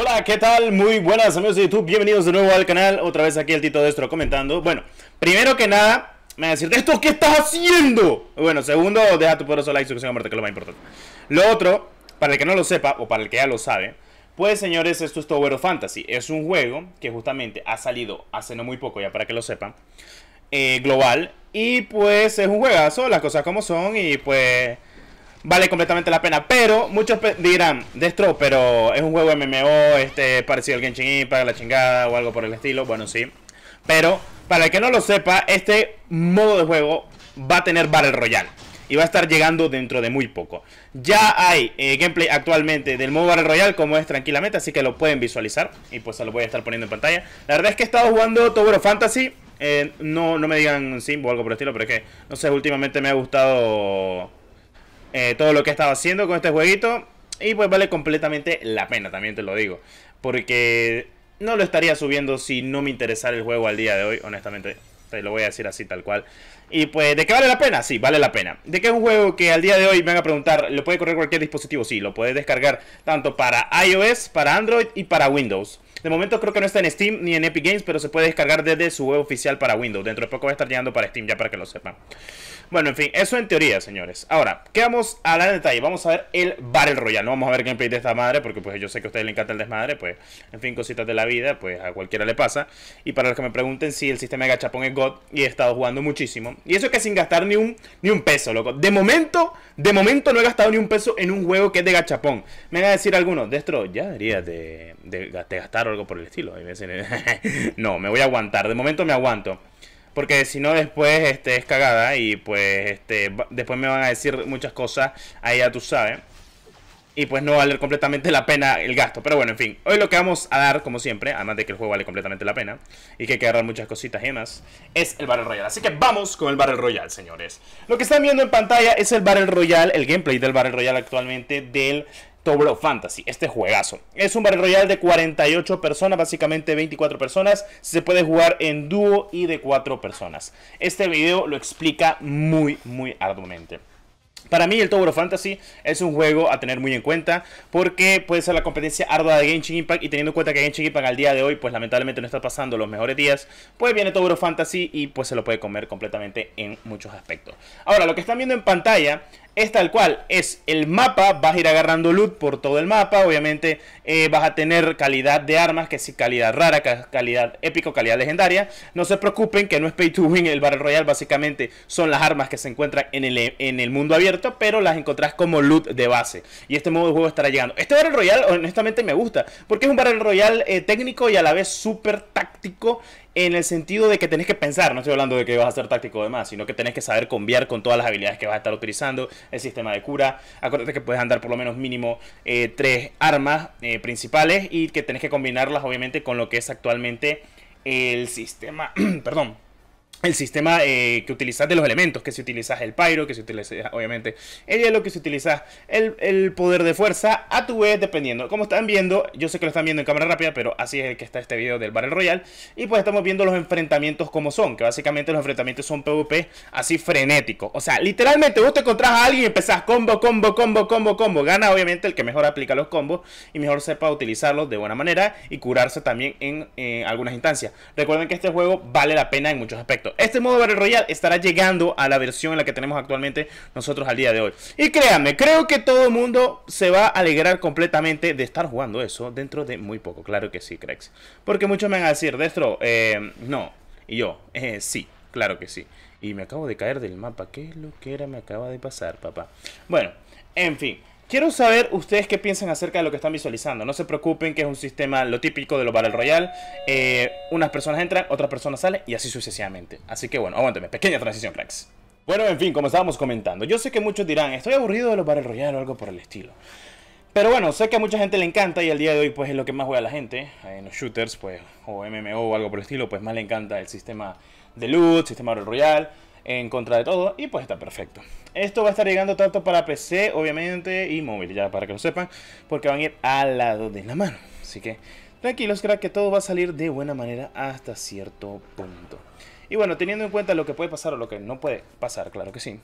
Hola, ¿qué tal? Muy buenas amigos de YouTube, bienvenidos de nuevo al canal, otra vez aquí el Tito Destro comentando. Bueno, primero que nada, me van a decir, ¿esto qué estás haciendo? Bueno, segundo, deja tu poderoso like, suscripción a que es lo más importante. Lo otro, para el que no lo sepa, o para el que ya lo sabe, pues señores, esto es Tower of Fantasy. Es un juego que justamente ha salido hace no muy poco, ya para que lo sepan, eh, global. Y pues es un juegazo, las cosas como son, y pues vale completamente la pena. Pero muchos dirán, Destro, pero es un juego MMO, este, parecido al Genshin Impact, la chingada o algo por el estilo. Bueno, sí. Pero, para el que no lo sepa, este modo de juego va a tener Battle Royale. Y va a estar llegando dentro de muy poco. Ya hay eh, gameplay actualmente del modo Battle Royale, como es tranquilamente, así que lo pueden visualizar. Y pues se lo voy a estar poniendo en pantalla. La verdad es que he estado jugando Tower Fantasy. Eh, no, no me digan Simbo o algo por el estilo, pero es que, no sé, últimamente me ha gustado eh, todo lo que he estado haciendo con este jueguito. Y pues vale completamente la pena, también te lo digo. Porque no lo estaría subiendo si no me interesara el juego al día de hoy, honestamente. Te lo voy a decir así tal cual. Y pues, ¿de qué vale la pena? Sí, vale la pena. ¿De qué es un juego que al día de hoy me van a preguntar, ¿lo puede correr cualquier dispositivo? Sí, lo puedes descargar tanto para iOS, para Android y para Windows. De momento creo que no está en Steam ni en Epic Games, pero se puede descargar desde su web oficial para Windows. Dentro de poco va a estar llegando para Steam, ya para que lo sepan. Bueno, en fin, eso en teoría, señores. Ahora, ¿qué vamos a dar en detalle? Vamos a ver el Battle Royale. No vamos a ver gameplay de esta madre, porque pues yo sé que a ustedes les encanta el desmadre, pues, en fin, cositas de la vida, pues a cualquiera le pasa. Y para los que me pregunten si el sistema de gachapón es God, y he estado jugando muchísimo. Y eso es que sin gastar ni un, ni un peso, loco. De momento, de momento no he gastado ni un peso en un juego que es de gachapón. Me van a decir algunos, Destro, ya diría de, de, de gastar algo por el estilo. no, me voy a aguantar. De momento me aguanto. Porque si no, después este, es cagada y pues este, después me van a decir muchas cosas. Ahí ya tú sabes. Y pues no vale completamente la pena el gasto. Pero bueno, en fin. Hoy lo que vamos a dar, como siempre, además de que el juego vale completamente la pena y que hay que agarrar muchas cositas y demás, es el barrel Royale. Así que vamos con el barrel Royale, señores. Lo que están viendo en pantalla es el barrel royal el gameplay del barrel Royale actualmente del tobro Fantasy, este juegazo. Es un barrio Royale de 48 personas, básicamente 24 personas. Se puede jugar en dúo y de 4 personas. Este video lo explica muy, muy arduamente. Para mí el Tobro Fantasy es un juego a tener muy en cuenta porque puede ser la competencia ardua de Genshin Impact y teniendo en cuenta que Genshin Impact al día de hoy pues lamentablemente no está pasando los mejores días, pues viene Tower Fantasy y pues se lo puede comer completamente en muchos aspectos. Ahora, lo que están viendo en pantalla es tal cual, es el mapa, vas a ir agarrando loot por todo el mapa, obviamente eh, vas a tener calidad de armas, que si calidad rara, calidad épico, calidad legendaria. No se preocupen que no es pay to win el Battle Royale, básicamente son las armas que se encuentran en el, mundo abierto, pero las encontrás como loot de base. Y este modo de juego estará llegando. Este Battle Royale honestamente me gusta, porque es un Battle Royale eh, técnico y a la vez súper táctico en el sentido de que tenés que pensar, no estoy hablando de que vas a ser táctico o demás, sino que tenés que saber conviar con todas las habilidades que vas a estar utilizando, el sistema de cura, acuérdate que puedes andar por lo menos mínimo eh, tres armas eh, principales y que tenés que combinarlas obviamente con lo que es actualmente el sistema, perdón, el sistema eh, que utilizas de los elementos, que si utilizas el pyro, que si utilizas obviamente el hielo, que si utilizas el, poder de fuerza, a tu vez dependiendo. Como están viendo, yo sé que lo están viendo en cámara rápida, pero así es el que está este video del Battle Royale. Y pues estamos viendo los enfrentamientos como son, que básicamente los enfrentamientos son PvP así frenético. O sea, literalmente vos te encontrás a alguien y empezás combo, combo, combo, combo, combo. Gana obviamente el que mejor aplica los combos y mejor sepa utilizarlos de buena manera y curarse también en eh, algunas instancias. Recuerden que este juego vale la pena en muchos aspectos. Este modo Battle Royale estará llegando a la versión en la que tenemos actualmente nosotros al día de hoy. Y créanme, creo que todo el mundo se va a alegrar completamente de estar jugando eso dentro de muy poco. Claro que sí, Cracks. Porque muchos me van a decir, Destro, eh, no. Y yo, eh, sí, claro que sí. Y me acabo de caer del mapa. ¿Qué es lo que era? Me acaba de pasar, papá. Bueno, en fin. Quiero saber ustedes qué piensan acerca de lo que están visualizando. No se preocupen que es un sistema lo típico de los Battle Royale. Eh, unas personas entran, otras personas salen y así sucesivamente. Así que bueno, aguántame. Pequeña transición, cracks. Bueno, en fin, como estábamos comentando. Yo sé que muchos dirán, estoy aburrido de los Battle Royale o algo por el estilo. Pero bueno, sé que a mucha gente le encanta y al día de hoy pues es lo que más juega la gente. En los shooters pues o MMO o algo por el estilo pues más le encanta el sistema de loot, sistema Battle Royale en contra de todo y pues está perfecto. Esto va a estar llegando tanto para PC, obviamente, y móvil, ya para que lo sepan, porque van a ir al lado de la mano. Así que tranquilos, crack, que todo va a salir de buena manera hasta cierto punto. Y bueno, teniendo en cuenta lo que puede pasar o lo que no puede pasar, claro que sí.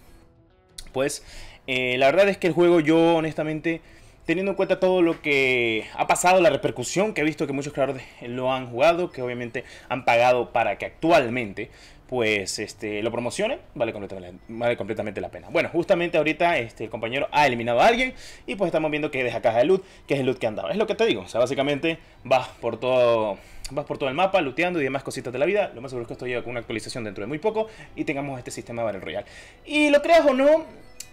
Pues eh, la verdad es que el juego yo honestamente teniendo en cuenta todo lo que ha pasado, la repercusión que he visto que muchos creadores lo han jugado, que obviamente han pagado para que actualmente pues este, lo promocionen, vale completamente, la pena. Bueno, justamente ahorita este, el compañero ha eliminado a alguien y pues estamos viendo que deja caja de loot, que es el loot que andaba. Es lo que te digo, o sea, básicamente vas por todo, vas por todo el mapa, looteando y demás cositas de la vida. Lo más seguro es que esto llega con una actualización dentro de muy poco y tengamos este sistema de Battle Royale. Y lo creas o no,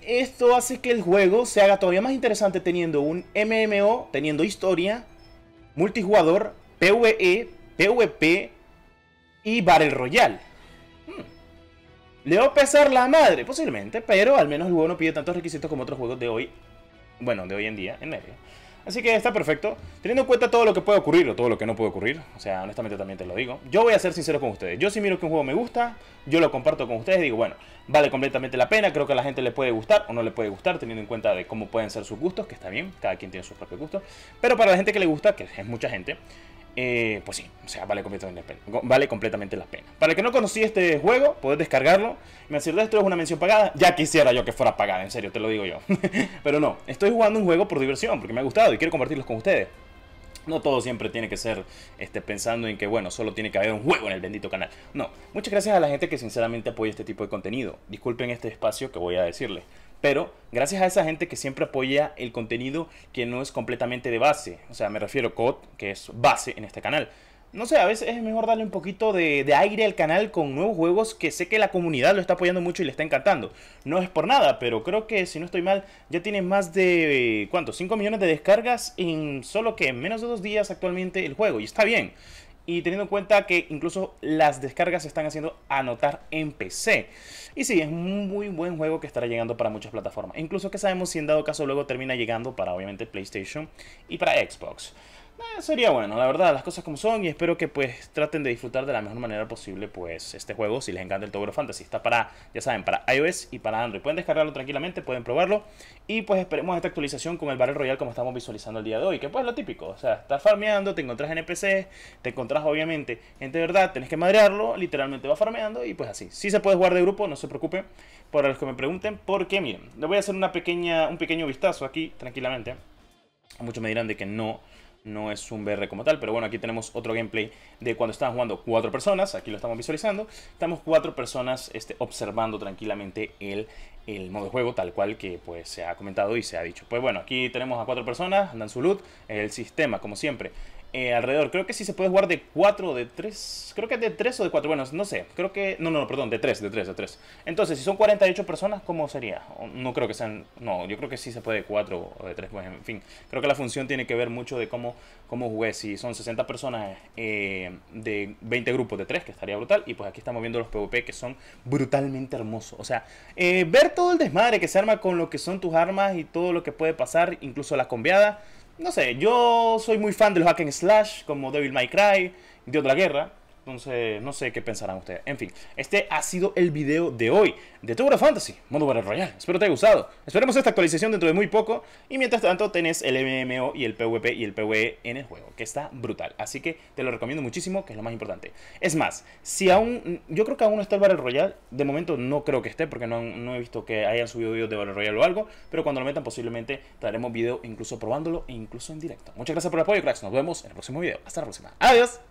esto hace que el juego se haga todavía más interesante teniendo un MMO, teniendo historia, multijugador, PvE, PvP y Battle Royale le va a pesar la madre, posiblemente, pero al menos el juego no pide tantos requisitos como otros juegos de hoy, bueno, de hoy en día, en medio. Así que está perfecto, teniendo en cuenta todo lo que puede ocurrir o todo lo que no puede ocurrir, o sea, honestamente también te lo digo. Yo voy a ser sincero con ustedes, yo si miro que un juego me gusta, yo lo comparto con ustedes y digo, bueno, vale completamente la pena, creo que a la gente le puede gustar o no le puede gustar, teniendo en cuenta de cómo pueden ser sus gustos, que está bien, cada quien tiene sus propios gustos, pero para la gente que le gusta, que es mucha gente, eh, pues sí, o sea, vale completamente, la pena, vale completamente la pena. Para el que no conocí este juego, puedes descargarlo. Me sido esto es una mención pagada. Ya quisiera yo que fuera pagada, en serio, te lo digo yo. Pero no, estoy jugando un juego por diversión, porque me ha gustado y quiero compartirlos con ustedes. No todo siempre tiene que ser este, pensando en que, bueno, solo tiene que haber un juego en el bendito canal. No, muchas gracias a la gente que sinceramente apoya este tipo de contenido. Disculpen este espacio que voy a decirles. Pero gracias a esa gente que siempre apoya el contenido que no es completamente de base. O sea, me refiero a COD, que es base en este canal. No sé, a veces es mejor darle un poquito de, aire al canal con nuevos juegos que sé que la comunidad lo está apoyando mucho y le está encantando. No es por nada, pero creo que si no estoy mal, ya tiene más de, ¿cuánto? 5 millones de descargas en solo que en menos de dos días actualmente el juego. Y está bien y teniendo en cuenta que incluso las descargas se están haciendo anotar en PC. Y sí, es un muy buen juego que estará llegando para muchas plataformas. Incluso que sabemos si en dado caso luego termina llegando para obviamente PlayStation y para Xbox. Eh, sería bueno, la verdad, las cosas como son y espero que pues traten de disfrutar de la mejor manera posible pues este juego, si les encanta el Tower Fantasy, está para, ya saben, para iOS y para Android, pueden descargarlo tranquilamente, pueden probarlo y pues esperemos esta actualización con el Battle Royale como estamos visualizando el día de hoy, que pues es lo típico, o sea, estás farmeando, te encontrás NPCs, te encontrás obviamente gente de verdad, tenés que madrearlo, literalmente va farmeando y pues así, si se puede jugar de grupo, no se preocupe Por los que me pregunten, porque miren, le voy a hacer una pequeña, un pequeño vistazo aquí, tranquilamente, muchos me dirán de que no no es un BR como tal, pero bueno, aquí tenemos otro gameplay de cuando están jugando cuatro personas, aquí lo estamos visualizando, estamos cuatro personas este, observando tranquilamente el, el modo de juego tal cual que pues se ha comentado y se ha dicho. Pues bueno, aquí tenemos a cuatro personas, andan su loot, el sistema como siempre eh, alrededor. Creo que sí se puede jugar de 4 o de 3. Creo que es de 3 o de 4. Bueno, no sé. Creo que. No, no, perdón, de 3, de 3, de 3. Entonces, si son 48 personas, ¿cómo sería? No creo que sean. No, yo creo que sí se puede de 4 o de 3. Pues, en fin, creo que la función tiene que ver mucho de cómo, cómo jugué. Si son 60 personas eh, de 20 grupos de 3, que estaría brutal. Y pues aquí estamos viendo los PvP que son brutalmente hermosos. O sea, eh, ver todo el desmadre que se arma con lo que son tus armas y todo lo que puede pasar, incluso las conviadas. No sé, yo soy muy fan de los hack and slash, como Devil May Cry, Dios de la Guerra. Entonces, no sé qué pensarán ustedes. En fin, este ha sido el video de hoy de Tower Fantasy, modo Battle Royale. Espero te haya gustado. Esperemos esta actualización dentro de muy poco. Y mientras tanto, tenés el MMO y el PvP y el PvE en el juego, que está brutal. Así que te lo recomiendo muchísimo, que es lo más importante. Es más, si aún. Yo creo que aún no está el Battle Royale. De momento no creo que esté, porque no, he visto que hayan subido videos de Battle Royale o algo. Pero cuando lo metan, posiblemente traeremos video incluso probándolo e incluso en directo. Muchas gracias por el apoyo, cracks. Nos vemos en el próximo video. Hasta la próxima. Adiós.